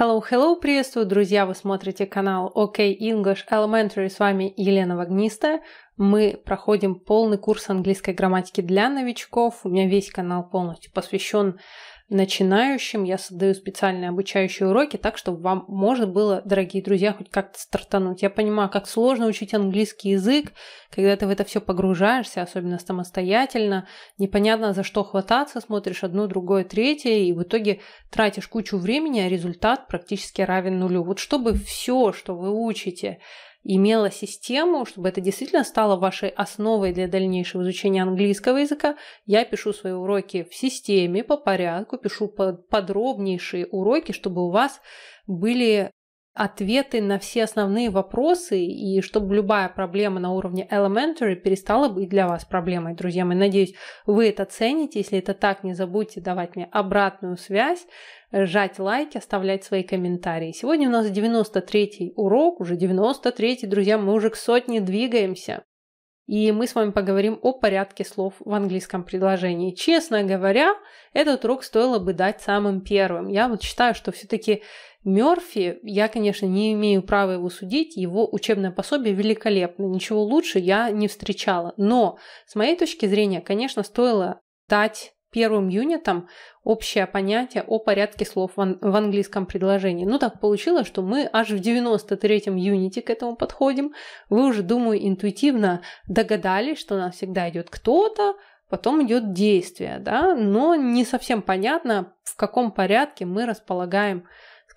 Hello, hello, приветствую, друзья! Вы смотрите канал OK English Elementary, с вами Елена Вагниста. Мы проходим полный курс английской грамматики для новичков. У меня весь канал полностью посвящен начинающим я создаю специальные обучающие уроки так, чтобы вам можно было, дорогие друзья, хоть как-то стартануть. Я понимаю, как сложно учить английский язык, когда ты в это все погружаешься, особенно самостоятельно, непонятно за что хвататься, смотришь одно, другое, третье, и в итоге тратишь кучу времени, а результат практически равен нулю. Вот чтобы все, что вы учите, имела систему, чтобы это действительно стало вашей основой для дальнейшего изучения английского языка. Я пишу свои уроки в системе по порядку, пишу подробнейшие уроки, чтобы у вас были ответы на все основные вопросы, и чтобы любая проблема на уровне elementary перестала быть для вас проблемой, друзья мои. Надеюсь, вы это цените. Если это так, не забудьте давать мне обратную связь, жать лайки, оставлять свои комментарии. Сегодня у нас 93-й урок, уже 93-й, друзья, мы уже к сотне двигаемся. И мы с вами поговорим о порядке слов в английском предложении. Честно говоря, этот урок стоило бы дать самым первым. Я вот считаю, что все-таки Мерфи, я, конечно, не имею права его судить, его учебное пособие великолепно, ничего лучше я не встречала. Но, с моей точки зрения, конечно, стоило дать первым юнитам общее понятие о порядке слов в, в английском предложении. Ну так получилось, что мы аж в 93-м юните к этому подходим. Вы уже, думаю, интуитивно догадались, что у нас всегда идет кто-то, потом идет действие, да, но не совсем понятно, в каком порядке мы располагаем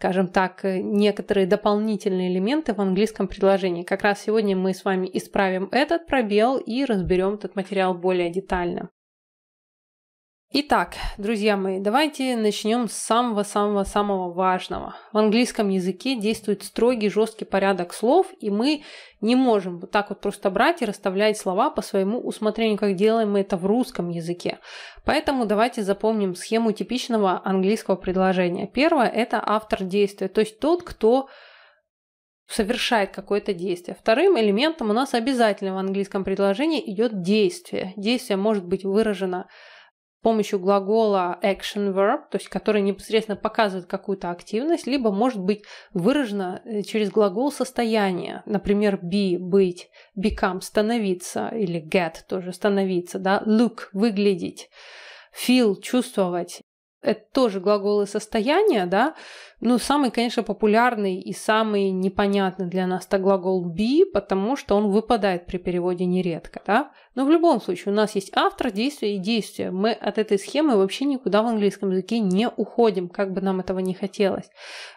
скажем так, э, некоторые дополнительные элементы в английском предложении. Как раз сегодня мы с вами исправим этот пробел и разберем этот материал более детально. Итак, друзья мои, давайте начнем с самого-самого-самого важного. В английском языке действует строгий, жесткий порядок слов, и мы не можем вот так вот просто брать и расставлять слова по своему усмотрению, как делаем мы это в русском языке. Поэтому давайте запомним схему типичного английского предложения. Первое – это автор действия, то есть тот, кто совершает какое-то действие. Вторым элементом у нас обязательно в английском предложении идет действие. Действие может быть выражено помощью глагола action verb, то есть который непосредственно показывает какую-то активность, либо может быть выражено э, через глагол состояния, например, be, быть, become, становиться, или get тоже становиться, да, look, выглядеть, feel, чувствовать, это тоже глаголы состояния, да, ну, самый, конечно, популярный и самый непонятный для нас это глагол be, потому что он выпадает при переводе нередко, да. Но в любом случае у нас есть автор, действие и действие. Мы от этой схемы вообще никуда в английском языке не уходим, как бы нам этого не хотелось.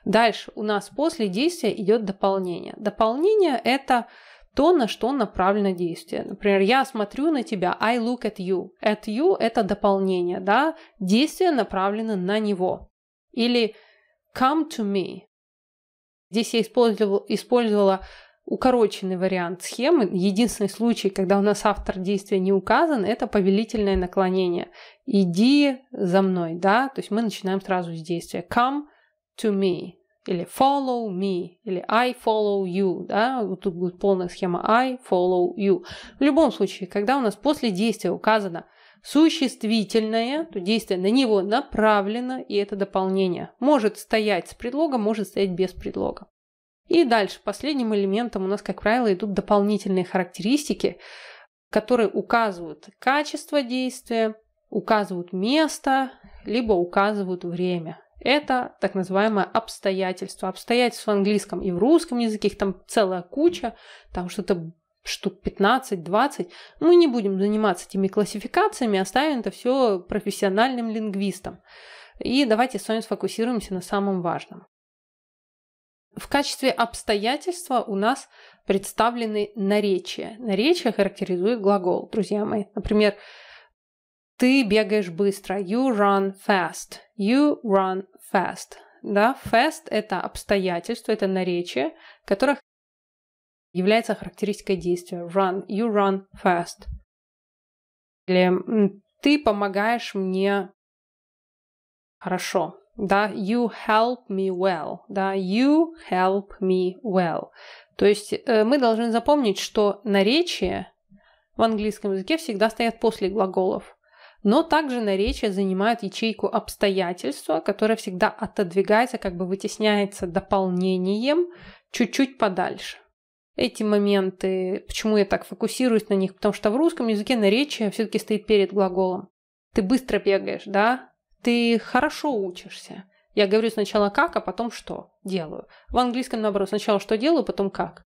Дальше у нас после действия идет дополнение. Дополнение это то, на что направлено действие. Например, я смотрю на тебя, I look at you. At you – это дополнение, да? Действие направлено на него. Или come to me. Здесь я использовала, использовала укороченный вариант схемы. Единственный случай, когда у нас автор действия не указан, это повелительное наклонение. Иди за мной, да? То есть мы начинаем сразу с действия. Come to me или follow me, или I follow you, да, вот тут будет полная схема I follow you. В любом случае, когда у нас после действия указано существительное, то действие на него направлено, и это дополнение. Может стоять с предлогом, может стоять без предлога. И дальше, последним элементом у нас, как правило, идут дополнительные характеристики, которые указывают качество действия, указывают место, либо указывают время это так называемое обстоятельство. Обстоятельства в английском и в русском языке, их там целая куча, там что-то штук 15-20. Мы не будем заниматься этими классификациями, оставим это все профессиональным лингвистам. И давайте с вами сфокусируемся на самом важном. В качестве обстоятельства у нас представлены наречия. Наречия характеризует глагол, друзья мои. Например, ты бегаешь быстро. You run fast. You run fast. Да, fast – это обстоятельство, это наречие, которых является характеристикой действия. Run. You run fast. Или ты помогаешь мне хорошо. Да, you help me well. Да, you help me well. То есть э, мы должны запомнить, что наречие в английском языке всегда стоят после глаголов. Но также наречия занимают ячейку обстоятельства, которая всегда отодвигается, как бы вытесняется дополнением чуть-чуть подальше. Эти моменты, почему я так фокусируюсь на них, потому что в русском языке наречие все-таки стоит перед глаголом. Ты быстро бегаешь, да? Ты хорошо учишься. Я говорю сначала как, а потом что делаю. В английском наоборот, сначала что делаю, потом как.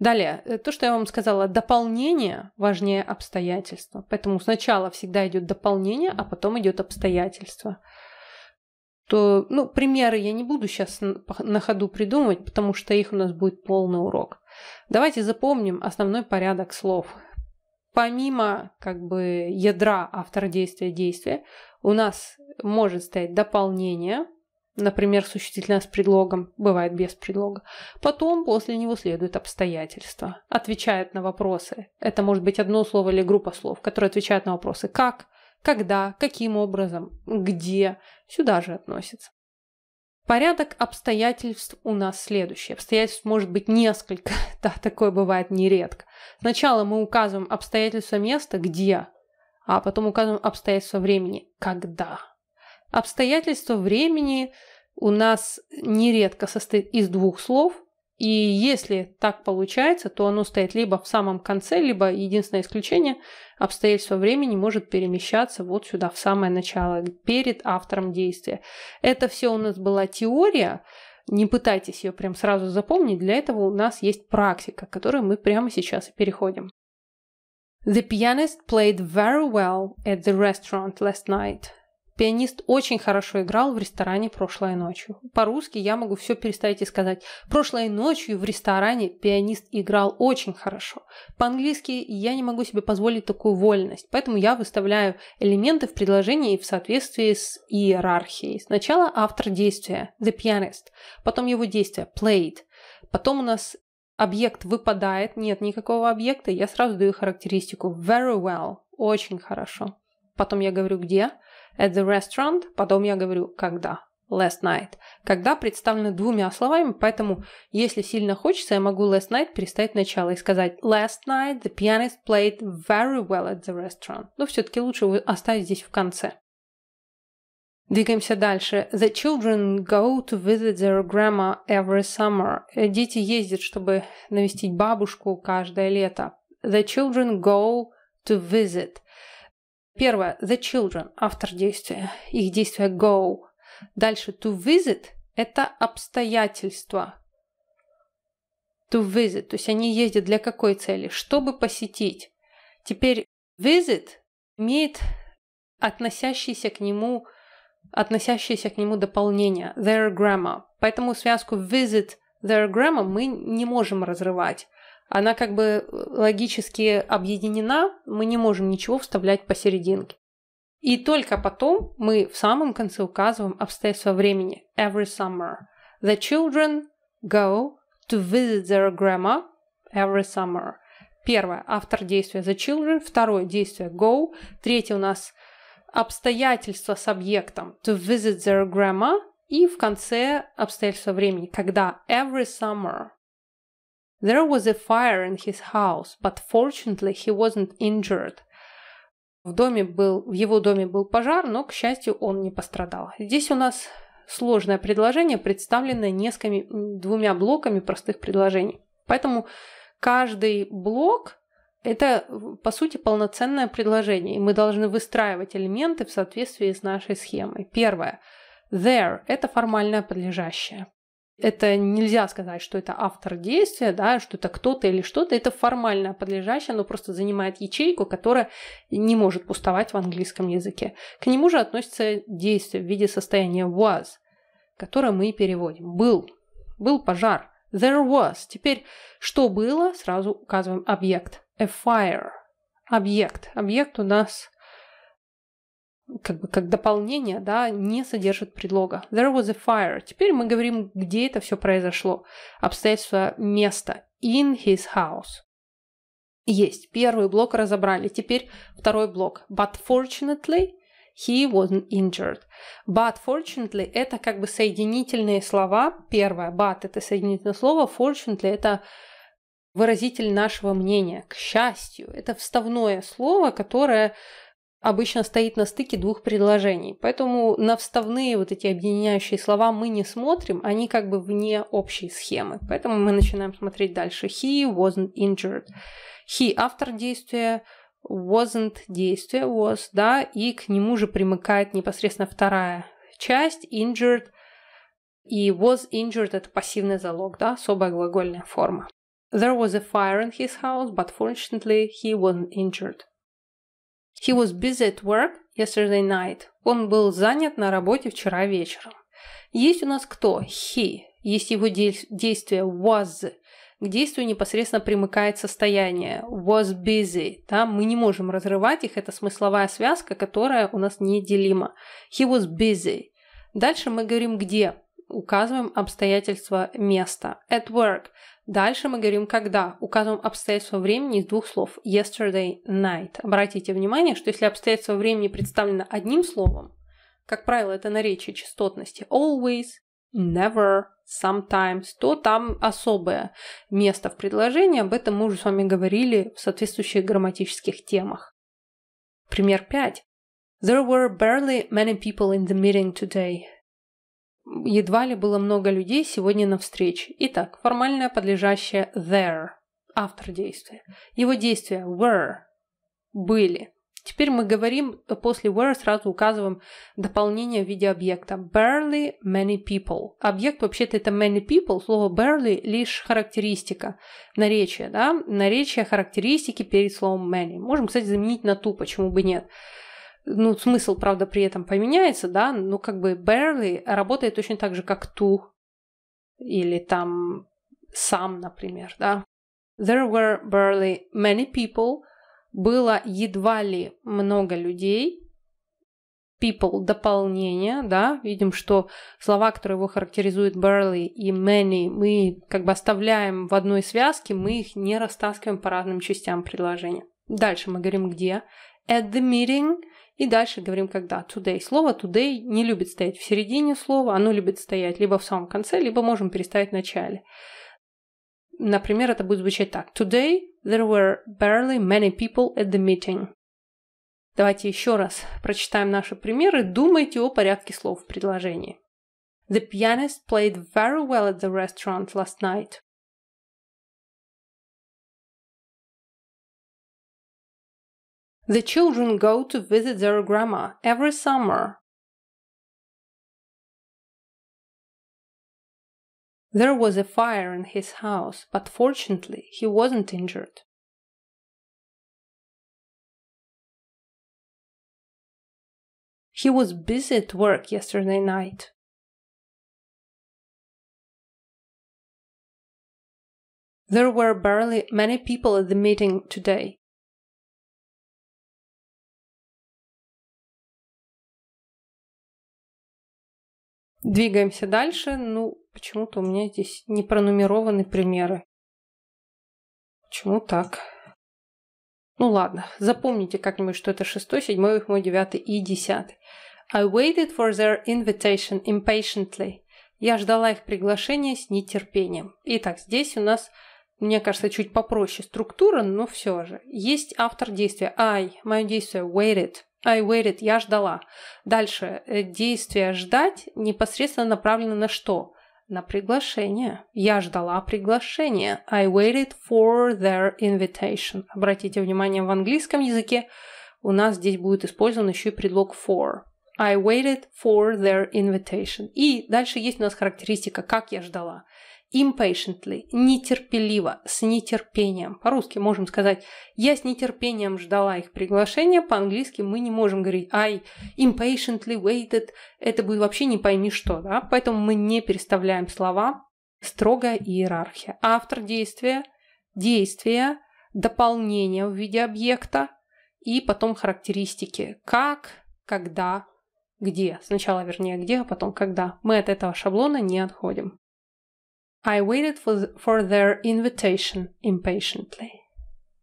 Далее, э, то, что я вам сказала, дополнение важнее обстоятельства. Поэтому сначала всегда идет дополнение, а потом идет обстоятельство. То, ну, примеры я не буду сейчас на ходу придумывать, потому что их у нас будет полный урок. Давайте запомним основной порядок слов. Помимо как бы ядра автора действия действия, у нас может стоять дополнение – Например, существительное с предлогом, бывает без предлога. Потом после него следует обстоятельство. Отвечает на вопросы. Это может быть одно слово или группа слов, которые отвечают на вопросы «как», «когда», «каким образом», «где». Сюда же относится. Порядок обстоятельств у нас следующий. Обстоятельств может быть несколько, да, такое бывает нередко. Сначала мы указываем обстоятельства места, где, а потом указываем обстоятельства времени, когда. Обстоятельство времени у нас нередко состоит из двух слов, и если так получается, то оно стоит либо в самом конце, либо единственное исключение, обстоятельство времени может перемещаться вот сюда, в самое начало, перед автором действия. Это все у нас была теория, не пытайтесь ее прям сразу запомнить, для этого у нас есть практика, к которой мы прямо сейчас и переходим. The pianist played very well at the restaurant last night. Пианист очень хорошо играл в ресторане прошлой ночью. По-русски я могу все перестать и сказать. Прошлой ночью в ресторане пианист играл очень хорошо. По-английски я не могу себе позволить такую вольность, поэтому я выставляю элементы в предложении в соответствии с иерархией. Сначала автор действия, the pianist, потом его действие, played, потом у нас объект выпадает, нет никакого объекта, я сразу даю характеристику very well, очень хорошо. Потом я говорю где, At the restaurant, потом я говорю «когда», last night. Когда представлено двумя словами, поэтому, если сильно хочется, я могу last night переставить начало и сказать last night the pianist played very well at the restaurant. Но все-таки лучше оставить здесь в конце. Двигаемся дальше. The children go to visit their grandma every summer. Дети ездят, чтобы навестить бабушку каждое лето. The children go to visit – Первое – the children, автор действия, их действие go. Дальше to visit – это обстоятельства. To visit, то есть они ездят для какой цели? Чтобы посетить. Теперь visit имеет относящиеся к нему относящиеся к нему дополнения, their grammar. Поэтому связку visit their grammar мы не можем разрывать она как бы э, логически объединена, мы не можем ничего вставлять посерединке. И только потом мы в самом конце указываем обстоятельства времени. Every summer. The children go to visit their grandma every summer. Первое – автор действия the children. Второе – действие go. Третье у нас обстоятельства с объектом to visit their grandma. И в конце обстоятельства времени, когда every summer There was a fire in his house, but fortunately he wasn't injured. В, доме был, в его доме был пожар, но, к счастью, он не пострадал. Здесь у нас сложное предложение, представленное несколькими, двумя блоками простых предложений. Поэтому каждый блок – это, по сути, полноценное предложение, и мы должны выстраивать элементы в соответствии с нашей схемой. Первое. There – это формальное подлежащее это нельзя сказать, что это автор действия, да, что это кто-то или что-то, это формально подлежащее, оно просто занимает ячейку, которая не может пустовать в английском языке. К нему же относится действие в виде состояния was, которое мы переводим. Был. Был пожар. There was. Теперь что было, сразу указываем объект. A fire. Объект. Объект у нас как бы как дополнение, да, не содержит предлога. There was a fire. Теперь мы говорим, где это все произошло. Обстоятельства места. In his house. Есть. Первый блок разобрали. Теперь второй блок. But fortunately, He wasn't injured. But fortunately – это как бы соединительные слова. Первое – but – это соединительное слово. Fortunately – это выразитель нашего мнения. К счастью. Это вставное слово, которое обычно стоит на стыке двух предложений. Поэтому на вставные вот эти объединяющие слова мы не смотрим, они как бы вне общей схемы. Поэтому мы начинаем смотреть дальше. He wasn't injured. He – автор действия, wasn't – действие, was, да, и к нему же примыкает непосредственно вторая часть, injured, и was injured – это пассивный залог, да, особая глагольная форма. There was a fire in his house, but fortunately he wasn't injured. He was busy at work yesterday night. Он был занят на работе вчера вечером. Есть у нас кто? He. Есть его действие was. К действию непосредственно примыкает состояние was busy. Да, мы не можем разрывать их, это смысловая связка, которая у нас неделима. He was busy. Дальше мы говорим где? Указываем обстоятельства места. At work. Дальше мы говорим «когда». Указываем обстоятельства времени из двух слов «yesterday night». Обратите внимание, что если обстоятельство времени представлено одним словом, как правило, это наречие частотности «always», «never», «sometimes», то там особое место в предложении. Об этом мы уже с вами говорили в соответствующих грамматических темах. Пример 5. There were barely many people in the meeting today. Едва ли было много людей сегодня на встрече. Итак, формальное подлежащее there, автор действия. Его действия were, были. Теперь мы говорим, после were сразу указываем дополнение в виде объекта. Barely many people. Объект вообще-то это many people, слово barely лишь характеристика, наречие, да, наречие характеристики перед словом many. Можем, кстати, заменить на ту, почему бы нет ну, смысл, правда, при этом поменяется, да, но как бы barely работает точно так же, как to или там сам, например, да. There were barely many people. Было едва ли много людей. People – дополнение, да. Видим, что слова, которые его характеризуют barely и many, мы как бы оставляем в одной связке, мы их не растаскиваем по разным частям предложения. Дальше мы говорим где. At the meeting – и дальше говорим, когда today. Слово today не любит стоять в середине слова, оно любит стоять либо в самом конце, либо можем переставить в начале. Например, это будет звучать так. Today there were barely many people at the meeting. Давайте еще раз прочитаем наши примеры. Думайте о порядке слов в предложении. The pianist played very well at the restaurant last night. The children go to visit their grandma every summer. There was a fire in his house, but fortunately he wasn't injured. He was busy at work yesterday night. There were barely many people at the meeting today. Двигаемся дальше. Ну, почему-то у меня здесь не пронумерованы примеры. Почему так? Ну ладно, запомните как-нибудь, что это шестой, седьмой, восьмой, девятый и десятый. I waited for their invitation impatiently. Я ждала их приглашения с нетерпением. Итак, здесь у нас, мне кажется, чуть попроще структура, но все же. Есть автор действия I, мое действие waited – I waited, я ждала. Дальше, э, действие ждать непосредственно направлено на что? На приглашение. Я ждала приглашения. I waited for their invitation. Обратите внимание, в английском языке у нас здесь будет использован еще и предлог for. I waited for their invitation. И дальше есть у нас характеристика, как я ждала impatiently, нетерпеливо, с нетерпением. По-русски можем сказать «я с нетерпением ждала их приглашения», по-английски мы не можем говорить «I impatiently waited», это будет вообще не пойми что, да? Поэтому мы не переставляем слова, строгая иерархия. Автор действия, действия, дополнение в виде объекта и потом характеристики «как», «когда», «где». Сначала, вернее, «где», а потом «когда». Мы от этого шаблона не отходим. I waited for, the, for their invitation impatiently.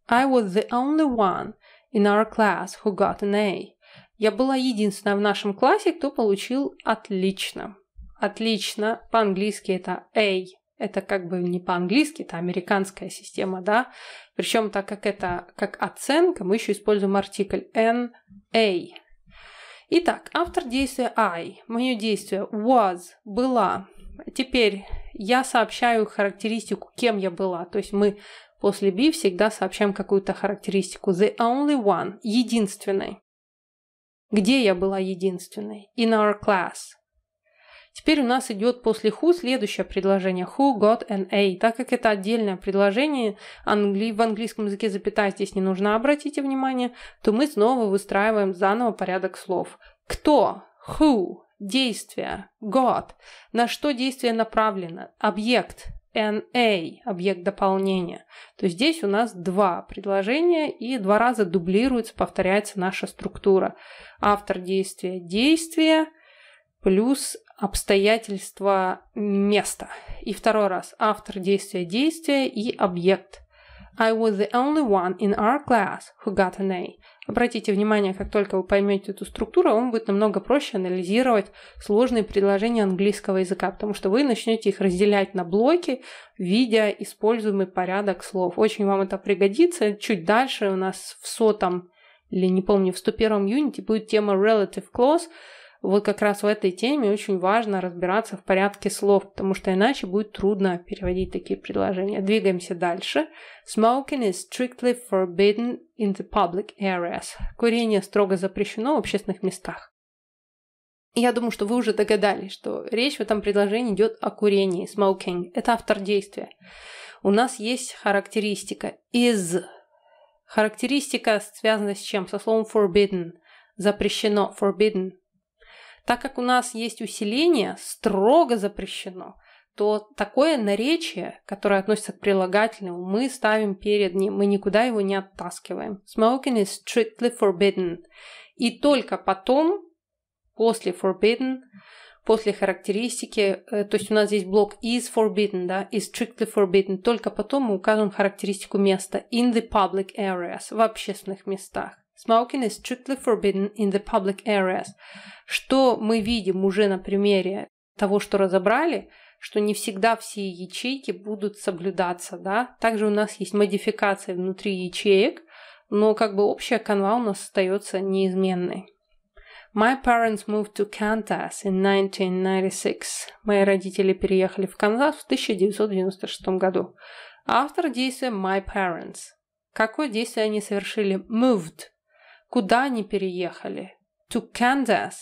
I was the only one in our class who got an A. Я была единственная в нашем классе, кто получил «отлично». «Отлично» по-английски это «A». Это как бы не по-английски, это американская система, да? Причем так как это как оценка, мы еще используем артикль «na». Итак, автор действия «I», мое действие «was», «была». Теперь я сообщаю характеристику, кем я была. То есть мы после be всегда сообщаем какую-то характеристику. The only one, единственной. Где я была единственной? In our class. Теперь у нас идет после who следующее предложение. Who got an A. Так как это отдельное предложение, англи... в английском языке запятая здесь не нужна, обратите внимание, то мы снова выстраиваем заново порядок слов. Кто? Who? действие, God, на что действие направлено, объект, NA, а, объект дополнения, то здесь у нас два предложения и два раза дублируется, повторяется наша структура. Автор действия – действие плюс обстоятельства места. И второй раз автор действия – действие и объект – I was the only one in our class who got an A. Обратите внимание, как только вы поймете эту структуру, вам будет намного проще анализировать сложные предложения английского языка, потому что вы начнете их разделять на блоки, видя используемый порядок слов. Очень вам это пригодится. Чуть дальше у нас в сотом или не помню, в 101 юните будет тема relative clause, вот как раз в этой теме очень важно разбираться в порядке слов, потому что иначе будет трудно переводить такие предложения. Двигаемся дальше. Smoking is strictly forbidden in the public areas. Курение строго запрещено в общественных местах. Я думаю, что вы уже догадались, что речь в этом предложении идет о курении, smoking. Это автор действия. У нас есть характеристика is. Характеристика связана с чем? Со словом forbidden. Запрещено. Forbidden так как у нас есть усиление, строго запрещено, то такое наречие, которое относится к прилагательному, мы ставим перед ним, мы никуда его не оттаскиваем. Smoking is strictly forbidden. И только потом, после forbidden, после характеристики, э, то есть у нас здесь блок is forbidden, да, is strictly forbidden, только потом мы указываем характеристику места in the public areas, в общественных местах. Smoking is strictly forbidden in the public areas. Что мы видим уже на примере того, что разобрали, что не всегда все ячейки будут соблюдаться. Да? Также у нас есть модификации внутри ячеек, но как бы общая канва у нас остается неизменной. My parents moved to Kansas in 1996. Мои родители переехали в Канзас в 1996 году. Автор действия My parents. Какое действие они совершили? Moved куда они переехали. To Kansas.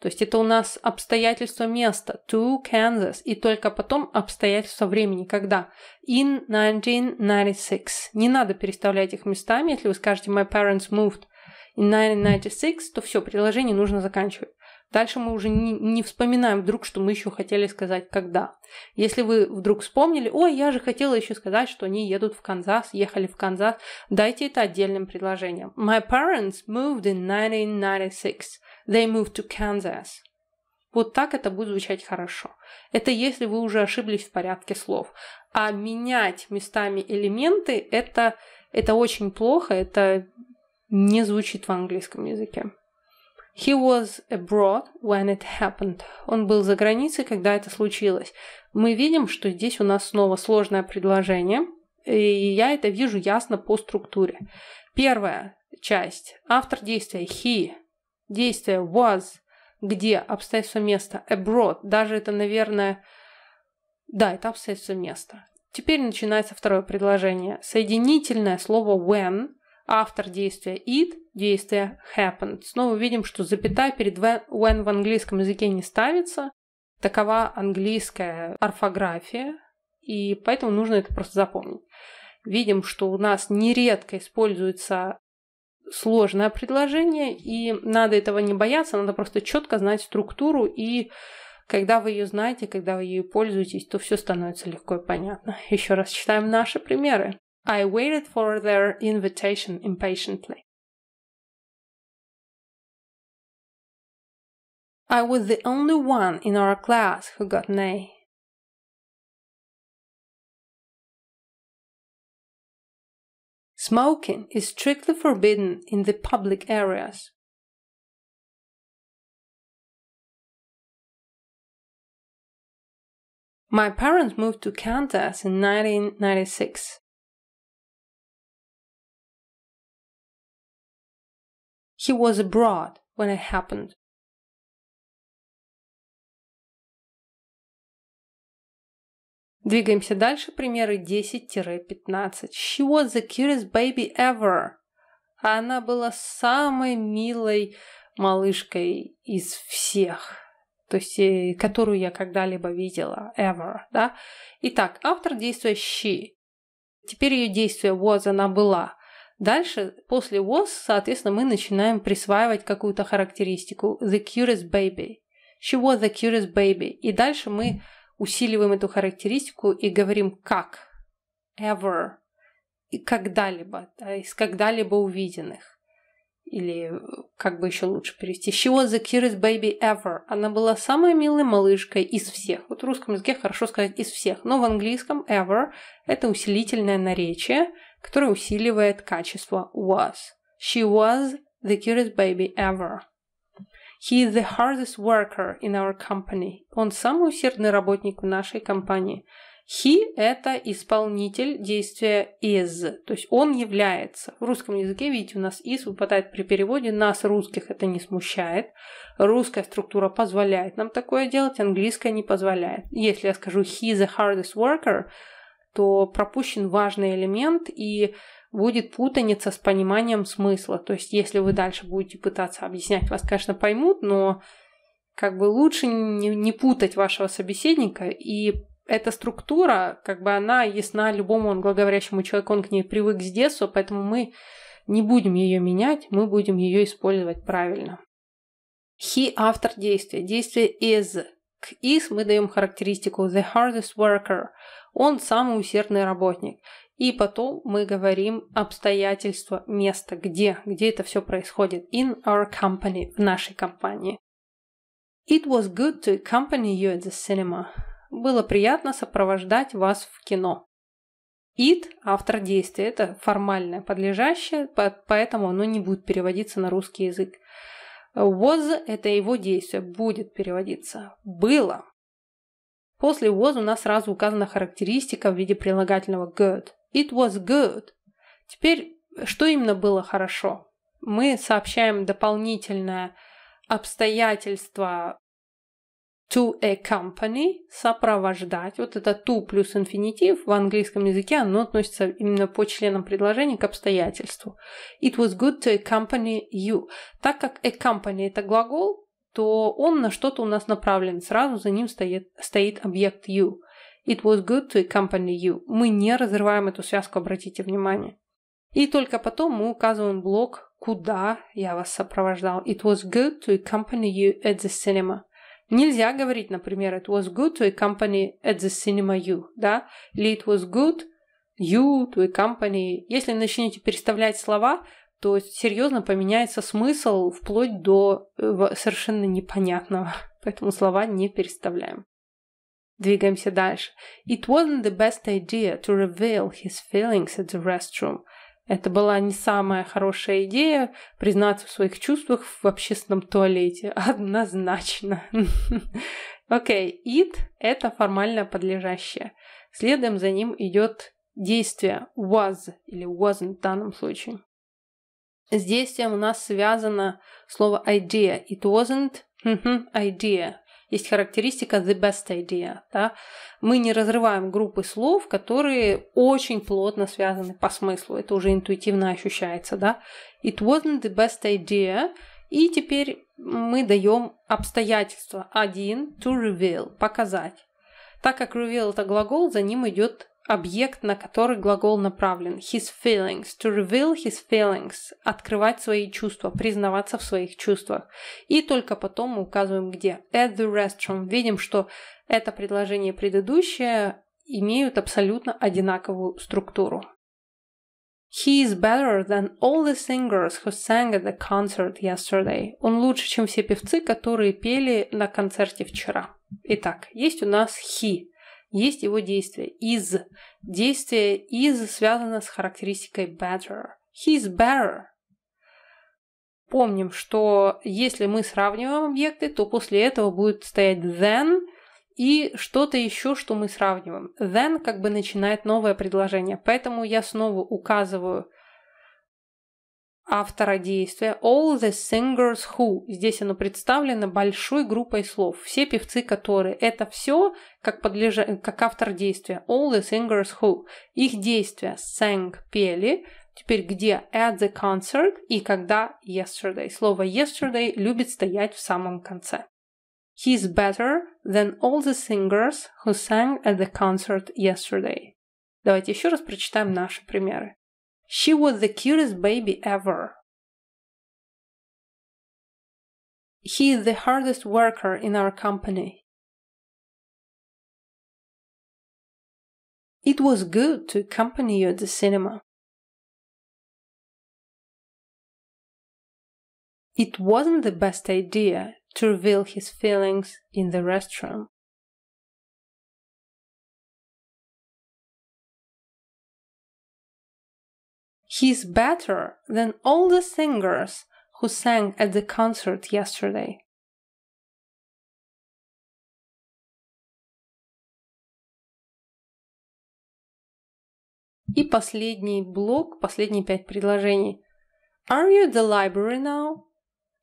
То есть это у нас обстоятельство места. To Kansas. И только потом обстоятельство времени. Когда? In 1996. Не надо переставлять их местами. Если вы скажете my parents moved in 1996, то все, предложение нужно заканчивать. Дальше мы уже не, не вспоминаем вдруг, что мы еще хотели сказать когда. Если вы вдруг вспомнили, ой, я же хотела еще сказать, что они едут в Канзас, ехали в Канзас, дайте это отдельным предложением. My parents moved in 1996. They moved to Kansas. Вот так это будет звучать хорошо. Это если вы уже ошиблись в порядке слов. А менять местами элементы это, это очень плохо, это не звучит в английском языке. He was abroad when it happened. Он был за границей, когда это случилось. Мы видим, что здесь у нас снова сложное предложение, и я это вижу ясно по структуре. Первая часть. Автор действия he. Действие was. Где? Обстоятельство места. Abroad. Даже это, наверное... Да, это обстоятельство места. Теперь начинается второе предложение. Соединительное слово when Автор действия it, действие happened. Снова видим, что запятая перед when в английском языке не ставится. Такова английская орфография, и поэтому нужно это просто запомнить. Видим, что у нас нередко используется сложное предложение, и надо этого не бояться, надо просто четко знать структуру, и когда вы ее знаете, когда вы ее пользуетесь, то все становится легко и понятно. Еще раз читаем наши примеры. I waited for their invitation impatiently. I was the only one in our class who got an A. Smoking is strictly forbidden in the public areas. My parents moved to Kansas in 1996. He was abroad when it happened. Двигаемся дальше, примеры 10-15. She was the cutest baby ever. Она была самой милой малышкой из всех, то есть э, которую я когда-либо видела, ever, да? Итак, автор действия she. Теперь ее действие was, она была. Дальше, после was, соответственно, мы начинаем присваивать какую-то характеристику. The curious baby. She was the curious baby. И дальше мы усиливаем эту характеристику и говорим как. Ever. И когда-либо. Да, из когда-либо увиденных. Или э, как бы еще лучше перевести. She was the curious baby ever. Она была самой милой малышкой из всех. Вот в русском языке хорошо сказать из всех. Но в английском ever это усилительное наречие – которая усиливает качество was. She was the cutest baby ever. He is the hardest worker in our company. Он самый усердный работник в нашей компании. He – это исполнитель действия is, то есть он является. В русском языке, видите, у нас is выпадает при переводе, нас, русских, это не смущает. Русская структура позволяет нам такое делать, английская не позволяет. Если я скажу he is the hardest worker – то пропущен важный элемент и будет путаница с пониманием смысла. То есть, если вы дальше будете пытаться объяснять, вас, конечно, поймут, но как бы лучше не, не путать вашего собеседника. И эта структура, как бы она ясна любому англоговорящему человеку, он к ней привык с детства, поэтому мы не будем ее менять, мы будем ее использовать правильно. He – автор действия. Действие is – к ИС мы даем характеристику the hardest worker, он самый усердный работник. И потом мы говорим обстоятельства, место, где, где это все происходит. In our company, в нашей компании. It was good to accompany you at the cinema. Было приятно сопровождать вас в кино. It – автор действия, это формальное подлежащее, поэтому оно не будет переводиться на русский язык. Was – это его действие, будет переводиться. Было. После was у нас сразу указана характеристика в виде прилагательного good. It was good. Теперь, что именно было хорошо? Мы сообщаем дополнительное обстоятельство to a company сопровождать. Вот это to плюс инфинитив в английском языке, оно относится именно по членам предложения к обстоятельству. It was good to accompany you. Так как accompany это глагол, то он на что-то у нас направлен. Сразу за ним стоит, стоит объект you. It was good to accompany you. Мы не разрываем эту связку, обратите внимание. И только потом мы указываем блок, куда я вас сопровождал. It was good to accompany you at the cinema. Нельзя говорить, например, it was good to accompany at the cinema you, да? Или it was good you to accompany. Если начнете переставлять слова, то серьезно поменяется смысл вплоть до э, совершенно непонятного. Поэтому слова не переставляем. Двигаемся дальше. It wasn't the best idea to reveal his feelings at the restroom. Это была не самая хорошая идея признаться в своих чувствах в общественном туалете. Однозначно. Окей, okay, it – это формально подлежащее. Следом за ним идет действие was или wasn't в данном случае. С действием у нас связано слово idea. It wasn't idea есть характеристика the best idea. Да? Мы не разрываем группы слов, которые очень плотно связаны по смыслу. Это уже интуитивно ощущается. Да? It wasn't the best idea. И теперь мы даем обстоятельства. Один, to reveal, показать. Так как reveal это глагол, за ним идет объект, на который глагол направлен. His feelings. To reveal his feelings. Открывать свои чувства, признаваться в своих чувствах. И только потом мы указываем где. At the restroom. Видим, что это предложение предыдущее имеют абсолютно одинаковую структуру. He is better than all the singers who sang at the concert yesterday. Он лучше, чем все певцы, которые пели на концерте вчера. Итак, есть у нас he есть его действие is. Действие is связано с характеристикой better. He's better. Помним, что если мы сравниваем объекты, то после этого будет стоять then и что-то еще, что мы сравниваем. Then как бы начинает новое предложение. Поэтому я снова указываю автора действия All the Singers Who. Здесь оно представлено большой группой слов. Все певцы, которые. Это все как, подлежа... как автор действия. All the Singers Who. Их действия. Sang – пели. Теперь где at the concert и когда yesterday. Слово yesterday любит стоять в самом конце. He's better than all the singers who sang at the concert yesterday. Давайте еще раз прочитаем наши примеры. She was the cutest baby ever. He is the hardest worker in our company. It was good to accompany you at the cinema. It wasn't the best idea to reveal his feelings in the restroom. He's better than all the singers who sang at the concert yesterday. И последний блок, последние пять предложений. Are you the library now?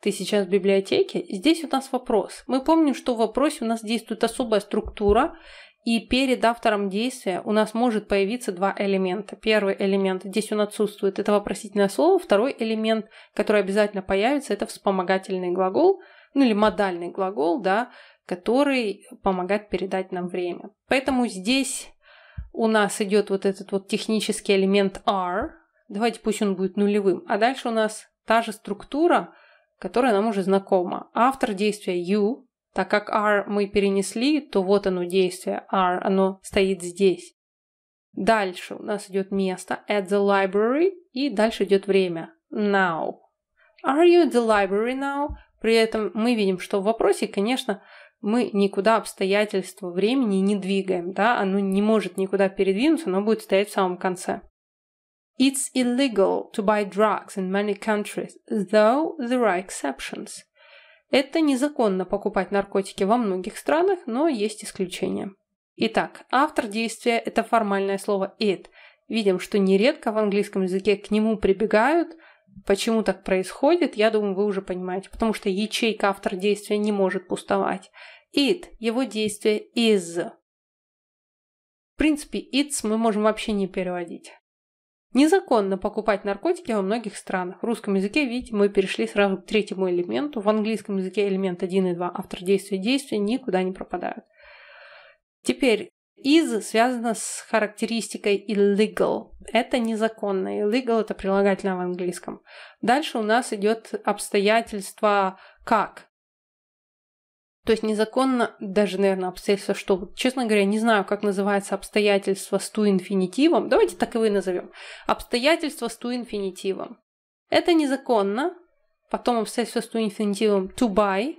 Ты сейчас в библиотеке? Здесь у нас вопрос. Мы помним, что в вопросе у нас действует особая структура, и перед автором действия у нас может появиться два элемента. Первый элемент, здесь он отсутствует, это вопросительное слово. Второй элемент, который обязательно появится, это вспомогательный глагол, ну или модальный глагол, да, который помогает передать нам время. Поэтому здесь у нас идет вот этот вот технический элемент are. Давайте пусть он будет нулевым. А дальше у нас та же структура, которая нам уже знакома. Автор действия you, так как R мы перенесли, то вот оно действие R, оно стоит здесь. Дальше у нас идет место at the library и дальше идет время now. Are you at the library now? При этом мы видим, что в вопросе, конечно, мы никуда обстоятельства времени не двигаем, да, оно не может никуда передвинуться, оно будет стоять в самом конце. It's illegal to buy drugs in many countries, though there are exceptions. Это незаконно покупать наркотики во многих странах, но есть исключения. Итак, автор действия – это формальное слово «it». Видим, что нередко в английском языке к нему прибегают. Почему так происходит, я думаю, вы уже понимаете. Потому что ячейка автор действия не может пустовать. It – его действие is. В принципе, it's мы можем вообще не переводить. Незаконно покупать наркотики во многих странах. В русском языке, видите, мы перешли сразу к третьему элементу. В английском языке элемент 1 и 2, автор действия и действия, никуда не пропадают. Теперь is связано с характеристикой illegal. Это незаконно. Illegal – это прилагательное в английском. Дальше у нас идет обстоятельство как. То есть незаконно, даже, наверное, обстоятельство, что, честно говоря, не знаю, как называется обстоятельство с ту инфинитивом. Давайте так и вы назовем. Обстоятельство с ту инфинитивом. Это незаконно. Потом обстоятельство с ту инфинитивом to buy.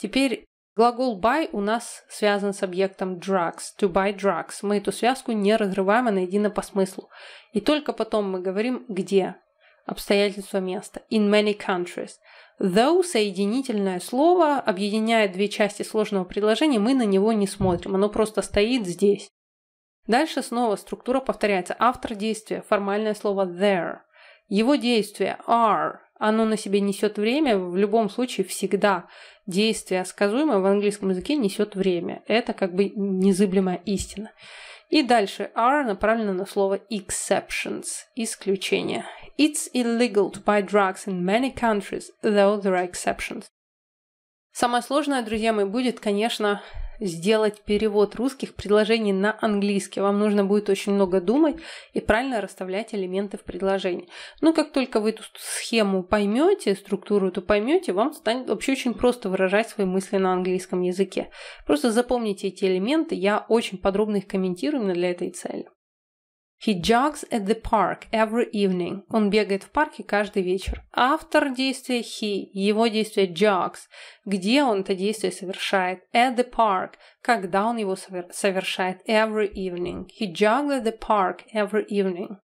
Теперь глагол buy у нас связан с объектом drugs. To buy drugs. Мы эту связку не разрываем, она едина по смыслу. И только потом мы говорим где обстоятельство места. In many countries. Though – соединительное слово, объединяет две части сложного предложения, мы на него не смотрим, оно просто стоит здесь. Дальше снова структура повторяется. Автор действия – формальное слово there. Его действие – are. Оно на себе несет время, в любом случае всегда. Действие сказуемое в английском языке несет время. Это как бы незыблемая истина. И дальше are направлено на слово exceptions – исключение. It's illegal to buy drugs in many countries, though there are exceptions. Самое сложное, друзья мои, будет, конечно, сделать перевод русских предложений на английский. Вам нужно будет очень много думать и правильно расставлять элементы в предложении. Но ну, как только вы эту схему поймете, структуру эту поймете, вам станет вообще очень просто выражать свои мысли на английском языке. Просто запомните эти элементы, я очень подробно их комментирую именно для этой цели. He jogs at the park every evening. Он бегает в парке каждый вечер. Автор действия he, его действие jogs. Где он это действие совершает? At the park. Когда он его совершает? Every evening. He jogs at the park every evening.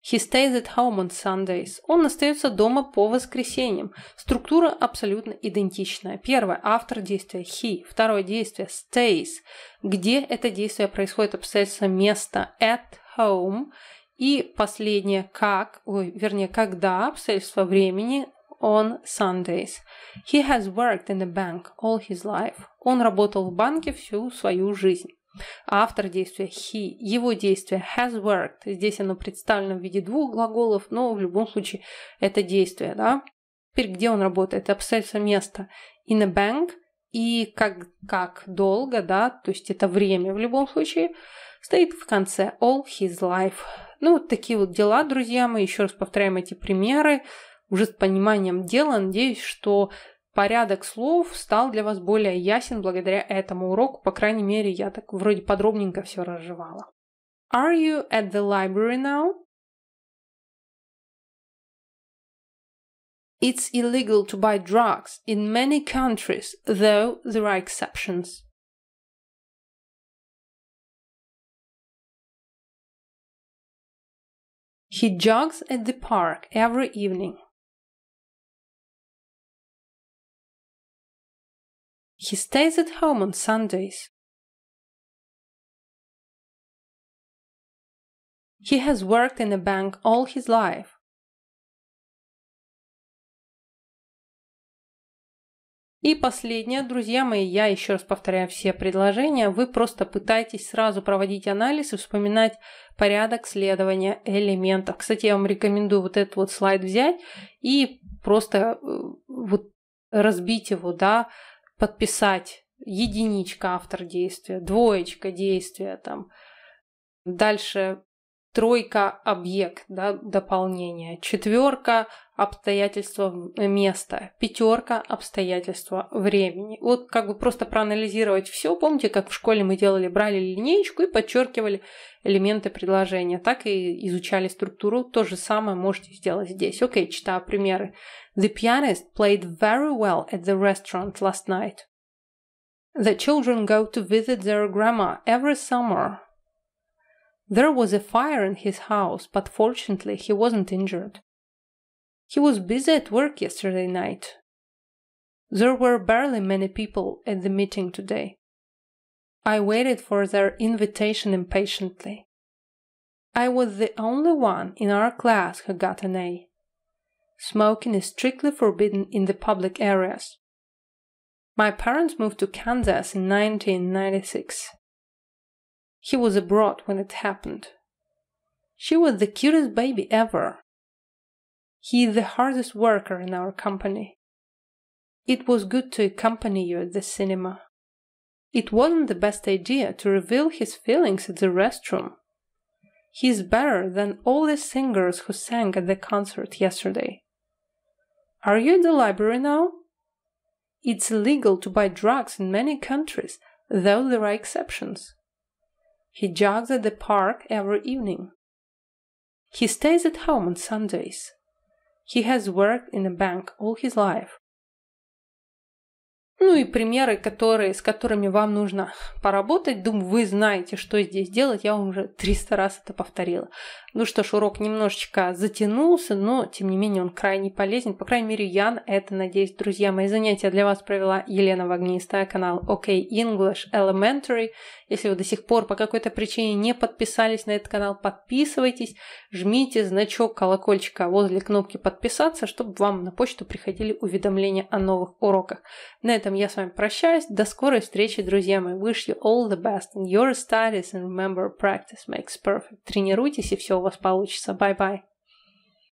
He stays at home on Sundays. Он остается дома по воскресеньям. Структура абсолютно идентичная. Первое – автор действия he. Второе действие – stays. Где это действие происходит обстоятельство места? At home. И последнее как, ой, вернее, когда, обстоятельство времени on Sundays. He has worked in the bank all his life. Он работал в банке всю свою жизнь. Автор действия he, его действие has worked. Здесь оно представлено в виде двух глаголов, но в любом случае это действие, да. Теперь где он работает? Обстоятельство места. In a bank и как, как долго, да, то есть это время в любом случае стоит в конце «all his life». Ну, вот такие вот дела, друзья мы Еще раз повторяем эти примеры. Уже с пониманием дела. Надеюсь, что порядок слов стал для вас более ясен благодаря этому уроку. По крайней мере, я так вроде подробненько все разжевала. Are you at the library now? It's illegal to buy drugs in many countries, though there are exceptions. He jogs at the park every evening. He stays at home on Sundays. He has worked in a bank all his life. И последнее, друзья мои, я еще раз повторяю все предложения. Вы просто пытаетесь сразу проводить анализ и вспоминать порядок следования элементов. Кстати, я вам рекомендую вот этот вот слайд взять и просто э, вот разбить его, да, подписать единичка автор действия, двоечка действия там. Дальше тройка – объект, да, дополнение, четверка – обстоятельства э, места, пятерка – обстоятельства времени. Вот как бы просто проанализировать все. Помните, как в школе мы делали, брали линейку и подчеркивали элементы предложения. Так и изучали структуру. То же самое можете сделать здесь. Окей, okay, читаю примеры. The pianist played very well at the restaurant last night. The children go to visit their grandma every summer. There was a fire in his house, but fortunately he wasn't injured. He was busy at work yesterday night. There were barely many people at the meeting today. I waited for their invitation impatiently. I was the only one in our class who got an A. Smoking is strictly forbidden in the public areas. My parents moved to Kansas in 1996. He was abroad when it happened. She was the cutest baby ever. He is the hardest worker in our company. It was good to accompany you at the cinema. It wasn't the best idea to reveal his feelings at the restroom. He is better than all the singers who sang at the concert yesterday. Are you at the library now? It's illegal to buy drugs in many countries, though there are exceptions. He jogs at the park every evening. He stays at home on Sundays. He has worked in a bank all his life. Ну и примеры, которые, с которыми вам нужно поработать. Думаю, вы знаете, что здесь делать. Я вам уже 300 раз это повторила. Ну что ж, урок немножечко затянулся, но, тем не менее, он крайне полезен. По крайней мере, я это надеюсь. Друзья, мои занятия для вас провела Елена Вагнистая, канал OK English Elementary. Если вы до сих пор по какой-то причине не подписались на этот канал, подписывайтесь, жмите значок колокольчика возле кнопки «Подписаться», чтобы вам на почту приходили уведомления о новых уроках. На этом я с вами прощаюсь. До скорой встречи, друзья мои. Wish you all the best in your studies and remember practice makes perfect. Тренируйтесь, и все у вас получится. Bye-bye.